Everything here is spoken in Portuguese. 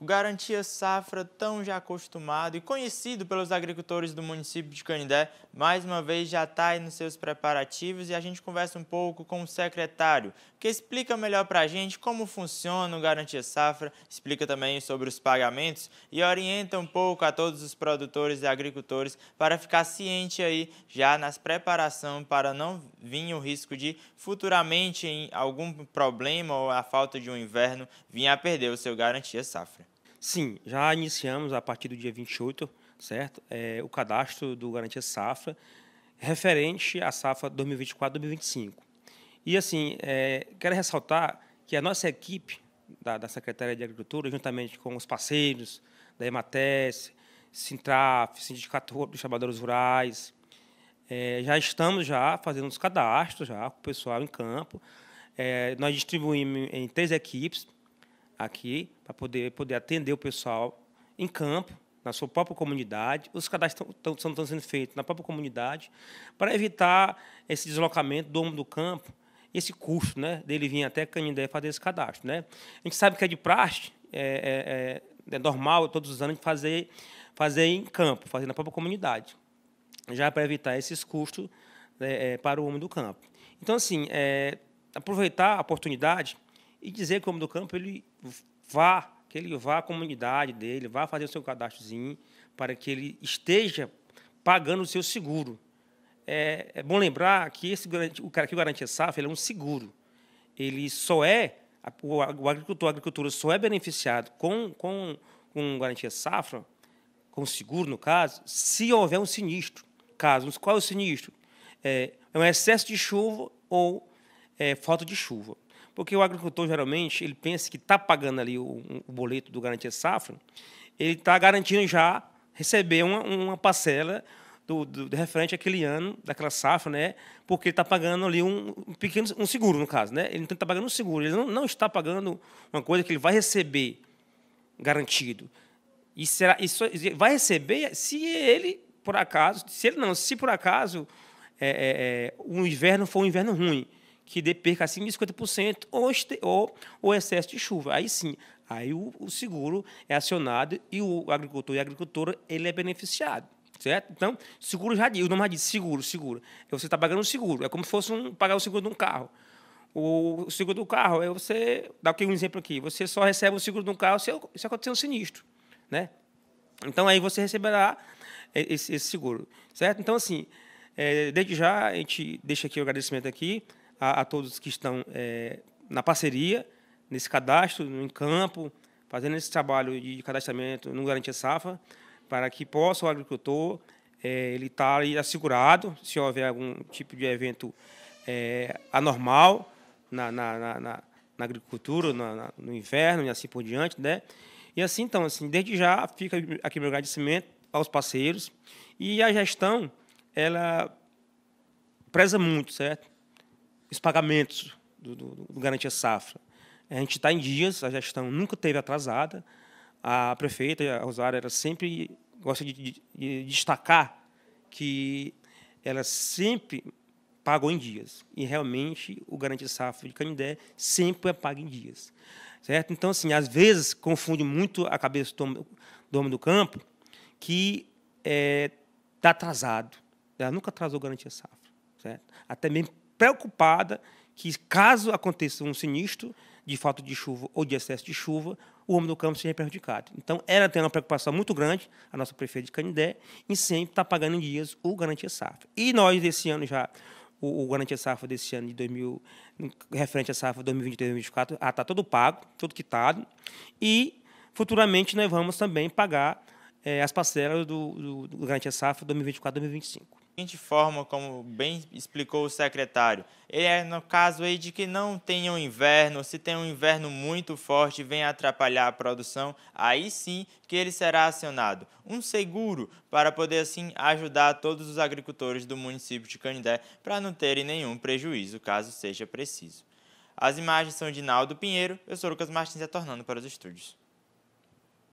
o Garantia Safra, tão já acostumado e conhecido pelos agricultores do município de Canindé, mais uma vez já está aí nos seus preparativos e a gente conversa um pouco com o secretário, que explica melhor para a gente como funciona o Garantia Safra, explica também sobre os pagamentos e orienta um pouco a todos os produtores e agricultores para ficar ciente aí já nas preparações para não vinha o risco de futuramente em algum problema ou a falta de um inverno vinha a perder o seu garantia safra. Sim, já iniciamos a partir do dia 28, certo? É, o cadastro do garantia safra referente à safra 2024-2025. E assim, é, quero ressaltar que a nossa equipe da, da Secretaria de Agricultura, juntamente com os parceiros da EMATES, Sintraf, Sindicato dos Trabalhadores Rurais, é, já estamos já fazendo os cadastros já com o pessoal em campo. É, nós distribuímos em três equipes aqui para poder, poder atender o pessoal em campo, na sua própria comunidade. Os cadastros estão, sendo feitos na própria comunidade para evitar esse deslocamento do homem do campo, esse custo né, dele vir até Canindé fazer esse cadastro. Né? A gente sabe que é de praxe, é, é, é, é normal todos os anos fazer, fazer em campo, fazer na própria comunidade já para evitar esses custos né, é, para o homem do campo. Então, assim, é, aproveitar a oportunidade e dizer que o homem do campo ele vá, que ele vá à comunidade dele, vá fazer o seu cadastrozinho para que ele esteja pagando o seu seguro. É, é bom lembrar que esse o cara que garante a safra é um seguro. Ele só é o agricultor, a agricultura só é beneficiado com com, com garantia safra, com seguro no caso, se houver um sinistro casos. Qual é o sinistro? É, é, um excesso de chuva ou é, falta de chuva. Porque o agricultor, geralmente, ele pensa que está pagando ali o, o, boleto do Garantia Safra, ele está garantindo já receber uma, uma parcela do, do, do, referente àquele ano, daquela safra, né? porque ele está pagando ali um, um, pequeno um seguro, no caso. Né? Ele não está pagando um seguro, ele não, não está pagando uma coisa que ele vai receber garantido. E será, isso vai receber se ele por acaso, se ele não, se por acaso é, é, o é, inverno for um inverno ruim, que dê perca assim de 50% ou, este, ou, o excesso de chuva. Aí sim, aí o, o, seguro é acionado e o agricultor e a agricultora ele é beneficiado. Certo? Então, seguro já diz, o nome já diz, seguro, seguro. é Você está pagando um seguro, é como se fosse um, pagar o seguro de um carro. O, o seguro do carro, é você, dá um exemplo aqui, você só recebe o seguro de um carro se, se acontecer um sinistro. Né? Então, aí você receberá é, esse, esse seguro, certo? Então, assim, é, desde já, a gente deixa aqui o agradecimento aqui a, a todos que estão é, na parceria, nesse cadastro, no campo, fazendo esse trabalho de cadastramento no Garantia Safra, para que possa o agricultor é, ele estar tá assegurado se houver algum tipo de evento é, anormal na, na, na, na agricultura, no inverno e assim por diante, né? E assim, então, assim, desde já fica aqui meu agradecimento aos parceiros. E a gestão, ela preza muito, certo? Os pagamentos do, do, do Garantia Safra. A gente está em dias, a gestão nunca teve atrasada. A prefeita, a Rosário, sempre gosta de, de, de destacar que ela sempre pagou em dias. E realmente o Garantia Safra de Canindé sempre é pago em dias. Certo? Então, assim, às vezes confunde muito a cabeça do homem do campo, que está é, tá atrasado. Ela nunca atrasou garantia safra. Certo? Até mesmo preocupada que, caso aconteça um sinistro de falta de chuva ou de excesso de chuva, o homem do campo seja prejudicado. Então, ela tem uma preocupação muito grande, a nossa prefeita de Canindé, em sempre estar tá pagando em dias o garantia safra. E nós, esse ano já, o, o garantia safra desse ano de 2000, referente à safra 2023-2024, está ah, todo pago, todo quitado. E futuramente nós vamos também pagar é, as parcelas do, do, durante a safra 2024-2025. De forma como bem explicou o secretário, ele é no caso aí de que não tenha um inverno, se tem um inverno muito forte e venha atrapalhar a produção, aí sim que ele será acionado. Um seguro para poder assim ajudar todos os agricultores do município de Canindé para não terem nenhum prejuízo caso seja preciso. As imagens são de Naldo Pinheiro, eu sou Lucas Martins retornando para os estúdios.